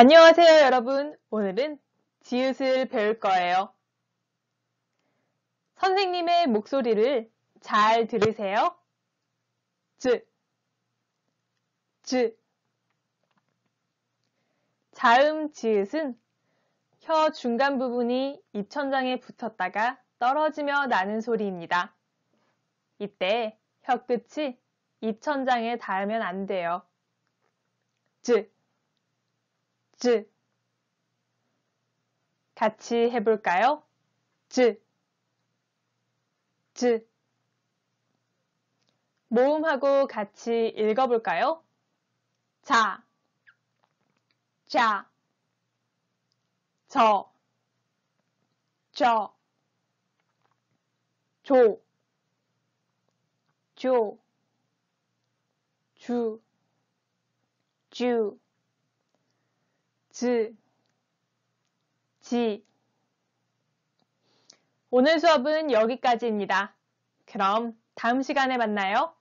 안녕하세요, 여러분. 오늘은 지읒을 배울 거예요. 선생님의 목소리를 잘 들으세요. 즈, 즈. 자음 지읒은 혀 중간 부분이 입천장에 붙었다가 떨어지며 나는 소리입니다. 이때 혀 끝이 입천장에 닿으면 안 돼요. 즈, 즈 같이 해볼까요? 즈, 즈 모음하고 같이 읽어볼까요? 자, 자, 저, 저, 조, 조, 주, 주. 즈, 지. 오늘 수업은 여기까지입니다. 그럼 다음 시간에 만나요.